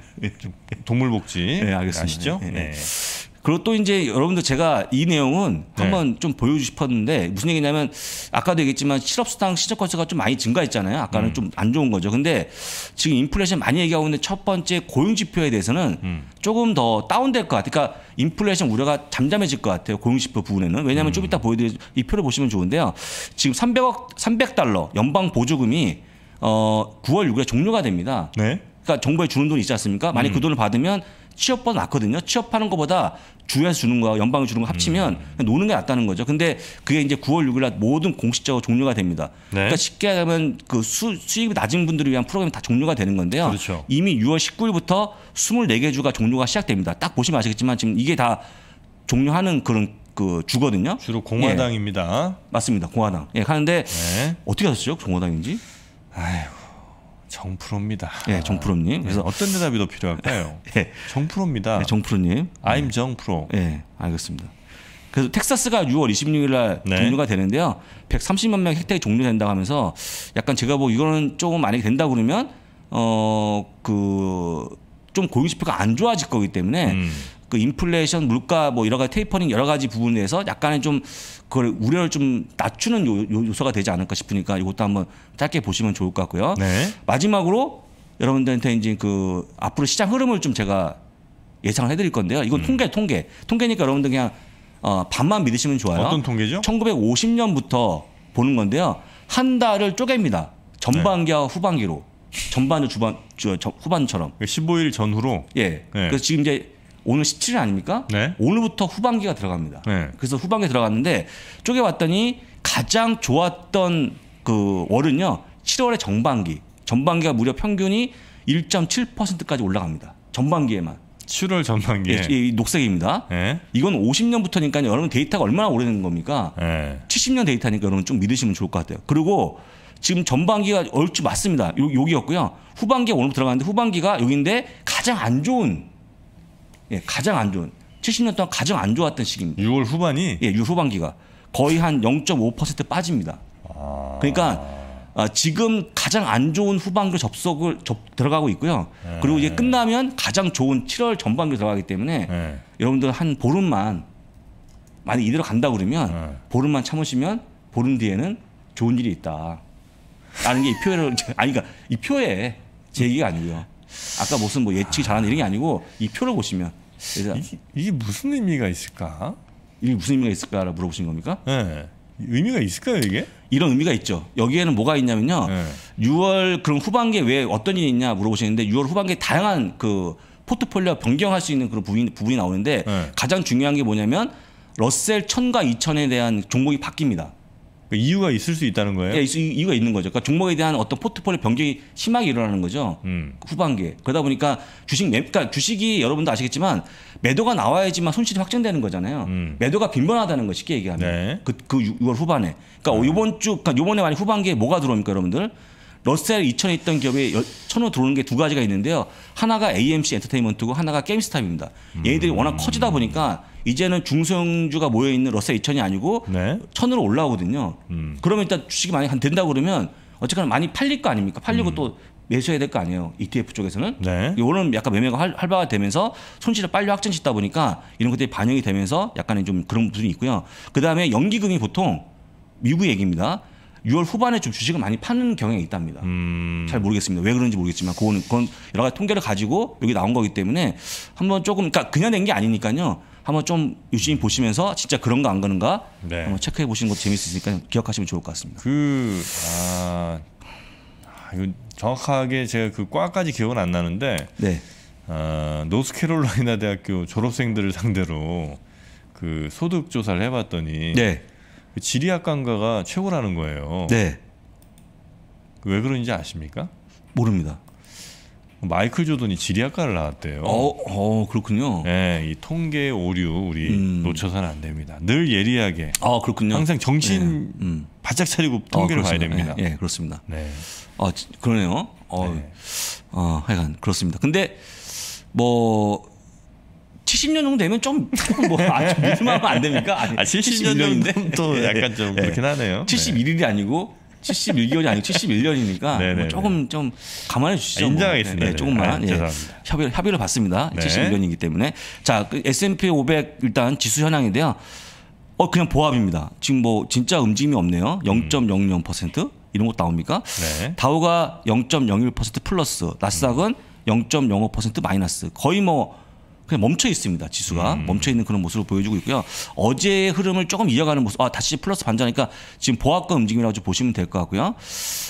동물 복지 네, 알겠습니다. 아시죠? 네. 네. 네. 그리고 또 이제 여러분들 제가 이 내용은 네. 한번 네. 좀 보여주고 싶었는데 무슨 얘기냐면 아까도 얘기했지만 실업수당 시적 거세가 좀 많이 증가했잖아요. 아까는 음. 좀안 좋은 거죠. 근데 지금 인플레이션 많이 얘기하고 있는데 첫 번째 고용 지표에 대해서는 음. 조금 더 다운될 것 같아요. 그러니까 인플레이션 우려가 잠잠해질 것 같아요. 고용 지표 부분에는. 왜냐하면 음. 좀 이따 보여드릴 이 표를 보시면 좋은데요. 지금 300억 300달러 연방 보조금이 어 9월 6일에 종료가 됩니다. 네. 그러니까 정부에 주는 돈이 있지 않습니까? 만약 그 음. 그 돈을 받으면 취업보다 낫거든요. 취업하는 것보다 주에서 주는 거 연방이 주는 거 합치면 음. 노는 게 낫다는 거죠. 근데 그게 이제 9월 6일 날 모든 공식적으로 종료가 됩니다. 네. 그러니까 쉽게 하면 그 수, 수입이 낮은 분들을 위한 프로그램이 다 종료가 되는 건데요. 그렇죠. 이미 6월 19일부터 24개 주가 종료가 시작됩니다. 딱 보시면 아시겠지만 지금 이게 다 종료하는 그런 그 주거든요. 주로 공화당입니다. 예. 맞습니다. 공화당. 예, 하는데 네. 어떻게 하셨죠? 공화당인지? 아휴. 정프로입니다. 예, 정프로님. 네. 그래서 어떤 대답이 더 필요할까요? 예. 정프로입니다. 네, 정프로님. I'm 네. 정프로. 예, 알겠습니다. 그래서 텍사스가 6월 26일 날 네. 종료가 되는데요. 130만 명 혜택이 종료된다고 하면서 약간 제가 뭐 이거는 조금 만약에 된다 그러면 어그 좀 고용지표가 안 좋아질 거기 때문에 음. 그 인플레이션 물가 뭐 여러 가지 테이퍼링 여러 가지 부분에서 약간의 좀 그걸 우려를 좀 낮추는 요, 요소가 되지 않을까 싶으니까 이것도 한번 짧게 보시면 좋을 것 같고요. 네. 마지막으로 여러분들한테 이제 그 앞으로 시장 흐름을 좀 제가 예상을 해드릴 건데요. 이건 음. 통계 통계 통계니까 여러분들 그냥 어, 반만 믿으시면 좋아요. 어떤 통계죠? 1950년부터 보는 건데요. 한 달을 쪼갭니다. 전반기와 네. 후반기로 전반을 주반 저, 저, 후반처럼 15일 전후로 예. 네. 그래서 지금 이제 오늘 17일 아닙니까? 네. 오늘부터 후반기가 들어갑니다. 네. 그래서 후반기에 들어갔는데 쪼개봤더니 가장 좋았던 그 월은요. 7월의 정반기. 전반기가 무려 평균이 1.7%까지 올라갑니다. 전반기에만. 7월 전반기. 예, 예, 녹색입니다. 예? 이건 50년부터니까 여러분 데이터가 얼마나 오래된 겁니까? 예. 70년 데이터니까 여러분 좀 믿으시면 좋을 것 같아요. 그리고 지금 전반기가 얼추 맞습니다. 요, 여기였고요. 후반기에 오늘 들어가는데 후반기가 여기인데 가장 안 좋은 예, 가장 안 좋은 70년 동안 가장 안 좋았던 시기입니다. 6월 후반이 예, 6월 후반기가 거의 한 0.5% 빠집니다. 아... 그러니까 아, 지금 가장 안 좋은 후반기 접속을 접, 들어가고 있고요. 네. 그리고 이제 끝나면 가장 좋은 7월 전반기 들어가기 때문에 네. 여러분들 한 보름만 만약 이대로 간다 그러면 네. 보름만 참으시면 보름 뒤에는 좋은 일이 있다. 라는 게 이 표를 아니 그러니까 이 표에 제 얘기가 아니고요. 아까 무슨 뭐 예측이 잘하는 이런 게 아니고 이 표를 보시면 이게, 이게 무슨 의미가 있을까? 이게 무슨 의미가 있을까라 물어보신 겁니까? 네. 의미가 있을까요 이게? 이런 의미가 있죠. 여기에는 뭐가 있냐면요. 네. 예. 6월 그럼 후반기에 왜 어떤 일이 있냐 물어보시는데 6월 후반기에 다양한 그 포트폴리오 변경할 수 있는 그런 부분, 부분이 나오는데 네. 가장 중요한 게 뭐냐면 러셀 1000과 2000에 대한 종목이 바뀝니다. 그 이유가 있을 수 있다는 거예요? 예, 이유가 있는 거죠. 그러니까 종목에 대한 어떤 포트폴리오 변경이 심하게 일어나는 거죠. 음. 후반기에. 그러다 보니까 주식, 그러니까 주식이 여러분도 아시겠지만 매도가 나와야지만 손실이 확정되는 거잖아요. 음. 매도가 빈번하다는 거 쉽게 얘기하면. 네. 그, 그 6월 후반에. 그러니까 음. 네. 이번 주, 그러니까 이번에 만약 후반기에 뭐가 들어옵니까 여러분들? 러셀 2000에 있던 기업에 1000으로 들어오는 게 두 가지가 있는데요. 하나가 AMC 엔터테인먼트고 하나가 게임스탑입니다. 음. 얘네들이 워낙 커지다 보니까 이제는 중소형주가 모여 있는 러셀 2000이 아니고 네. 1000으로 올라오거든요. 음. 그러면 일단 주식이 많이 된다 그러면 어쨌거나 많이 팔릴 거 아닙니까? 팔리고 음. 또 매수해야 될 거 아니에요. ETF 쪽에서는. 네. 이거는 약간 매매가 활발화 되면서 손실을 빨리 확정짓다 보니까 이런 것들이 반영이 되면서 약간의 좀 그런 부분이 있고요. 그다음에 연기금이 보통 미국 얘기입니다. 6월 후반에 좀 주식을 많이 파는 경향이 있답니다. 음. 잘 모르겠습니다. 왜 그런지 모르겠지만 그건, 그건 여러 가지 통계를 가지고 여기 나온 거기 때문에 한번 조금 그러니까 그냥 낸게 아니니까요. 한번 좀 유심히 보시면서 진짜 그런가 안 그런가 네. 한번 체크해 보시는 것도 재밌으니까 기억하시면 좋을 것 같습니다. 그 아, 이거 정확하게 제가 그 과까지 기억은 안 나는데 네. 아, 노스캐롤라이나 대학교 졸업생들을 상대로 그 소득 조사를 해봤더니 네. 지리학 강가가 최고라는 거예요. 네. 왜 그런지 아십니까? 모릅니다. 마이클 조던이 지리학과를 나왔대요. 어, 어 그렇군요. 네, 이 통계 오류 우리 음. 놓쳐서는 안 됩니다. 늘 예리하게. 아, 그렇군요. 항상 정신 네. 음. 바짝 차리고 아, 통계를 어, 봐야 됩니다. 예, 네, 그렇습니다. 네. 아, 그러네요. 어, 네. 어, 하여간 그렇습니다. 근데 뭐 70년 정도 되면 좀, 조 뭐, 아주 믿음하면 안 됩니까? 아니, 아, 70년 정도 또 예. 약간 좀 네. 그렇긴 하네요. 71일이 아니고 71개월이 아니고 71년이니까 뭐 조금 네. 좀 감안해 주시죠. 뭐. 인정하겠습니다. 뭐. 네, 조금만 네, 예, 협의를, 협의를 받습니다. 네. 71년이기 때문에 자그 S&P 500 일단 지수 현황인데요. 어 그냥 보합입니다. 지금 뭐 진짜 움직임이 없네요. 0.00% 음. 이런 것 나옵니까? 네. 다우가 0.01% 플러스, 나스닥은 0.05% 음. 마이너스. 거의 뭐 그냥 멈춰 있습니다. 지수가 음. 멈춰 있는 그런 모습을 보여주고 있고요. 어제의 흐름을 조금 이어가는 모습. 아 다시 플러스 반전하니까 지금 보합권 움직임이라고 좀 보시면 될 것 같고요.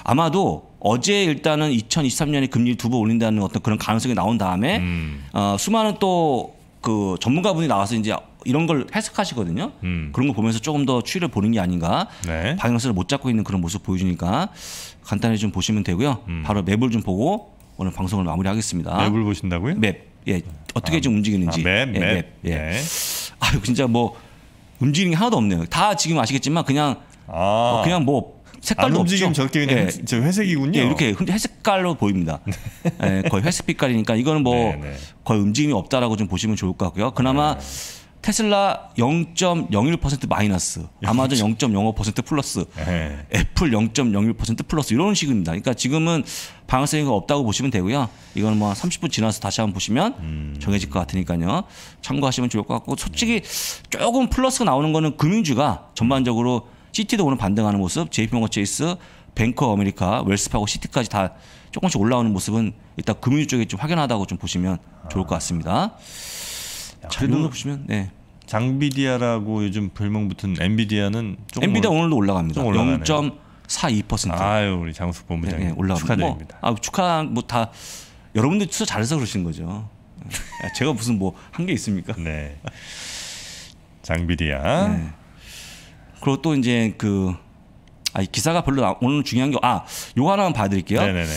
아마도 어제 일단은 2023년에 금리 두부 올린다는 어떤 그런 가능성이 나온 다음에 음. 어, 수많은 또 그 전문가분이 나와서 이제 이런 걸 해석하시거든요. 음. 그런 거 보면서 조금 더 추이를 보는 게 아닌가. 네. 방향성을 못 잡고 있는 그런 모습 보여주니까 간단히 좀 보시면 되고요. 음. 바로 맵을 좀 보고 오늘 방송을 마무리하겠습니다. 맵을 보신다고요? 맵. 예, 어떻게 아, 좀 움직이는지. 아, 맵, 예, 맵. 예. 네. 아유 진짜 뭐 움직이는 게 하나도 없네요. 다 지금 아시겠지만 그냥 아. 어, 그냥 뭐 색깔도 안 움직임 없죠. 저게 예. 저 회색이군요. 예, 이렇게 회색깔로 보입니다. 네. 예, 거의 회색 빛깔이니까 이거는 뭐 네네. 네. 거의 움직임이 없다라고 좀 보시면 좋을 것 같고요. 그나마 네. 테슬라 0.01% 마이너스, 예, 아마존 0.05% 그렇죠. 플러스, 에이. 예. 애플 0.01% 플러스 이런 식입니다. 그러니까 지금은 방향성이 없다고 보시면 되고요. 이건 뭐 30분 지나서 다시 한번 보시면 음. 정해질 것 같으니까요. 참고하시면 좋을 것 같고 솔직히 조금 플러스가 나오는 거는 금융주가 전반적으로 시티도 오늘 반등하는 모습, 제이피모건 체이스, 뱅커 아메리카, 웰스파고 시티까지 다 조금씩 올라오는 모습은 일단 금융주 쪽에 좀 확연하다고 좀 보시면 좋을 것 같습니다. 아. 아, 그눈 높으시면 네. 장비디아라고 요즘 별명 붙은 엔비디아는 엔비디아 오늘도 올라갑니다. 0.42%. 아유 우리 장수 본부장님 네, 네 올라갑 축하드립니다. 뭐, 아 축하 뭐 다 여러분들 투자 잘해서 그러신 거죠. 아, 제가 무슨 뭐 한 게 있습니까? 네. 장비디아. 네. 그리고 또 이제 그 아, 기사가 별로 오늘 중요한 게 아, 요거 하나만 봐드릴게요. 네네네.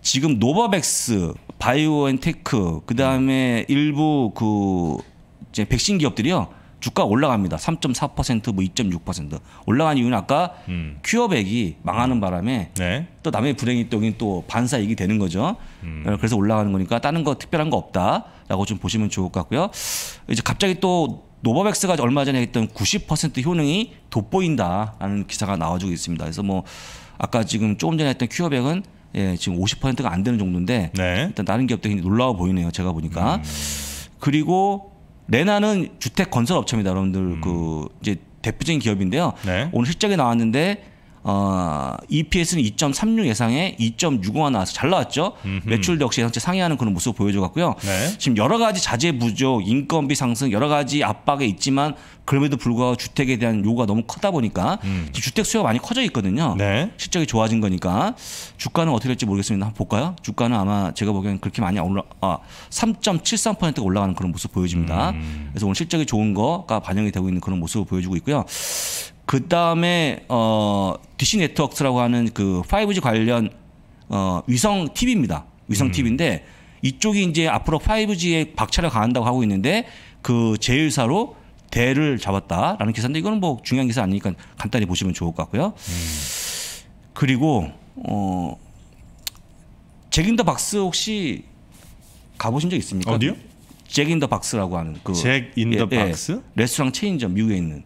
지금 노바백스 바이오앤테크 그다음에 일부 그 이제 백신 기업들이요. 주가 올라갑니다. 3.4%뭐 2.6% 올라간 이유는 아까 음. 큐어백이 망하는 바람에 네. 또 남의 불행이 또, 또 반사익이 되는 거죠. 음. 어, 그래서 올라가는 거니까 다른 거 특별한 거 없다라고 좀 보시면 좋을 것 같고요. 이제 갑자기 또 노바백스가 얼마 전에 했던 90% 효능이 돋보인다라는 기사가 나와주고 있습니다. 그래서 뭐 아까 지금 조금 전에 했던 큐어백은 예, 지금 50%가 안 되는 정도인데 네. 일단 다른 기업들 굉장히 놀라워 보이네요. 제가 보니까. 음. 그리고 레나는 주택 건설 업체입니다. 여러분들 그 음. 그 이제 대표적인 기업인데요. 네. 오늘 실적이 나왔는데 어, EPS는 2.36 예상에 2.65가 나와서 잘 나왔죠. 음흠. 매출도 역시 예상치 상회하는 그런 모습을 보여줘갖고요. 네. 지금 여러 가지 자재 부족, 인건비 상승 여러 가지 압박에 있지만 그럼에도 불구하고 주택에 대한 요구가 너무 크다 보니까 음. 주택 수요가 많이 커져 있거든요. 네. 실적이 좋아진 거니까 주가는 어떻게 될지 모르겠습니다. 한번 볼까요? 주가는 아마 제가 보기엔 그렇게 많이 올라 아, 3.73%가 올라가는 그런 모습 보여집니다. 음. 그래서 오늘 실적이 좋은 거가 반영이 되고 있는 그런 모습을 보여주고 있고요. 그 다음에 어, DC 네트워크라고 하는 그 5G 관련 어, 위성 TV입니다. 위성 음. TV인데 이쪽이 이제 앞으로 5G에 박차를 가한다고 하고 있는데 그 제휴사로 대를 잡았다라는 기사인데 이거는 뭐 중요한 기사 아니니까 간단히 보시면 좋을 것 같고요. 음. 그리고 어 잭인더 박스 혹시 가보신 적 있습니까? 어디요? 잭인더 박스라고 하는 그 잭인더 박스 예, 예 레스토랑 체인점 미국에 있는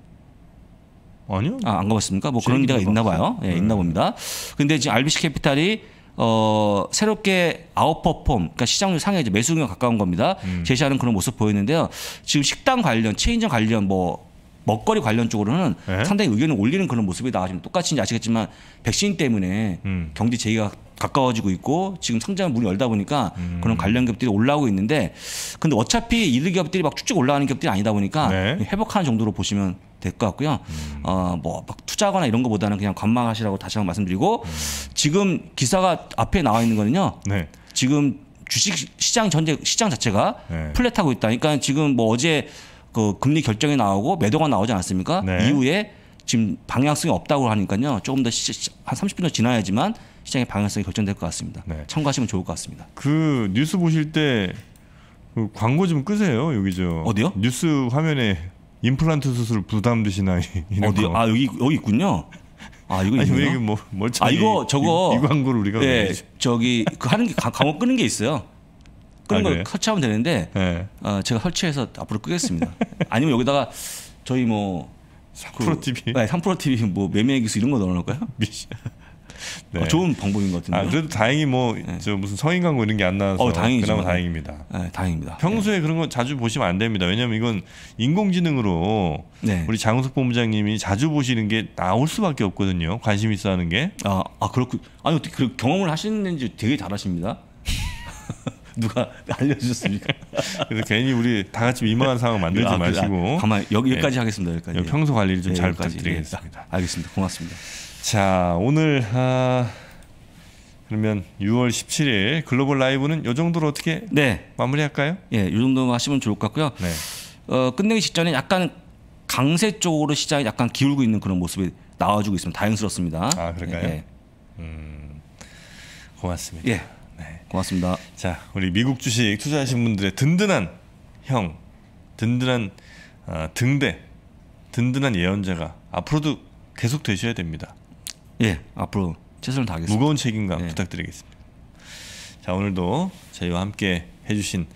아니요. 아, 안 가봤습니까? 뭐 그런 데가 있나 봐요. 예, 네. 있나 봅니다. 근데 지금 RBC 캐피탈이 어, 새롭게 아웃퍼폼, 그러니까 시장률 상해 이제 매수경에 가까운 겁니다. 음. 제시하는 그런 모습 보였는데요. 지금 식당 관련, 체인점 관련 뭐 먹거리 관련 쪽으로는 에? 예? 상당히 의견을 올리는 그런 모습이 나와지금 똑같이 이제 아시겠지만 백신 때문에 음. 경제 제의가 가까워지고 있고 지금 상장 문이 열다 보니까 음. 그런 관련 기업들이 올라오고 있는데 근데 어차피 이들 기업들이 막 쭉쭉 올라가는 기업들이 아니다 보니까 네. 회복하는 정도로 보시면 될것 같고요. 음. 어뭐 투자하거나 이런 것보다는 그냥 관망하시라고 다시 한번 말씀드리고 음. 지금 기사가 앞에 나와 있는 거는요. 네. 지금 주식 시장 전제 시장 자체가 네. 플랫하고 있다. 그러니까 지금 뭐 어제 그 금리 결정이 나오고 매도가 나오지 않았습니까? 네. 이후에 지금 방향성이 없다고 하니까요. 조금 더 한 30분 더 지나야지만 시장의 방향성이 결정될 것 같습니다. 네. 참고하시면 좋을 것 같습니다. 그 뉴스 보실 때그 광고 좀 끄세요 여기 저 어디요? 뉴스 화면에 임플란트 수술 부담 드시나 요 어디, 아 여기 여기 있군요. 아 이거 아니 왜 이게 뭐 멀쩡히 아 이거 저거 이, 광고 우리가 네, 저기 그 하는 게 강원 끄는 게 있어요. 끄는 아, 걸 그래요? 설치하면 되는데 네. 어, 제가 설치해서 앞으로 끄겠습니다. 아니면 여기다가 저희 뭐 3프로 그, TV, 네, 3프로 TV 뭐 매매 기수 이런 거 넣어놓을까요? 미션. 네. 어, 좋은 방법인 것 같은데. 아, 그래도 다행히 뭐 네. 무슨 성인 광고 이런 게 안 나와서 어, 다행이죠. 그나마 다행입니다. 네, 다행입니다. 평소에 네. 그런 거 자주 보시면 안 됩니다. 왜냐하면 이건 인공지능으로 네. 우리 장우석 본부장님이 자주 보시는 게 나올 수밖에 없거든요. 관심 있어 하는 게. 아, 아 그렇군. 아니 어떻게 그 경험을 하시는지 되게 잘하십니다. 누가 알려주셨습니까? 그래서 괜히 우리 다 같이 민망한 상황 만들지 아, 마시고 가만 여기, 까지 네. 하겠습니다. 여기까지. 평소 관리를 좀잘 네, 부탁드리겠습니다. 네, 아, 알겠습니다. 고맙습니다. 자 오늘 아, 그러면 6월 17일 글로벌 라이브는 요 정도로 어떻게 네. 마무리할까요? 예, 요 정도 하시면 좋을 것 같고요. 네. 어, 끝내기 직전에 약간 강세 쪽으로 시장이 약간 기울고 있는 그런 모습이 나와주고 있습니다. 다행스럽습니다. 아 그럴까요? 예. 예. 음, 고맙습니다. 예. 네. 고맙습니다. 자, 우리 미국 주식 투자하신 분들의 든든한 형, 든든한 어, 등대, 든든한 예언자가 앞으로도 계속 되셔야 됩니다. 예, 앞으로 최선을 다하겠습니다. 무거운 책임감 예. 부탁드리겠습니다. 자, 오늘도 저희와 함께 해주신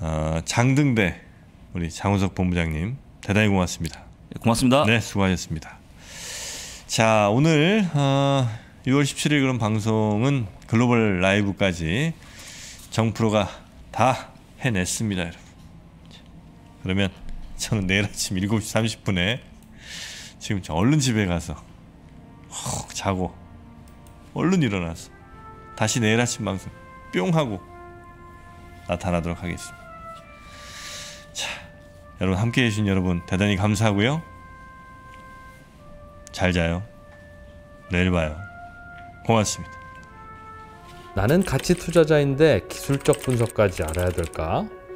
어, 장등대 우리 장훈석 본부장님 대단히 고맙습니다. 예, 고맙습니다. 네, 수고하셨습니다. 자, 오늘 어, 6월 17일 그런 방송은 글로벌 라이브까지 정프로가 다 해냈습니다, 여러분. 그러면 저는 내일 아침 7시 30분에 지금 저 얼른 집에 가서 자고 얼른 일어나서 다시 내일 아침 방송 뿅 하고 나타나도록 하겠습니다. 자, 여러분 함께 해주신 여러분 대단히 감사하고요. 잘 자요. 내일 봐요. 고맙습니다. 나는 가치 투자자인데 기술적 분석까지 알아야 될까?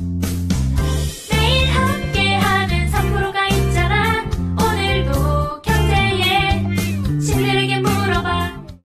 Thank you.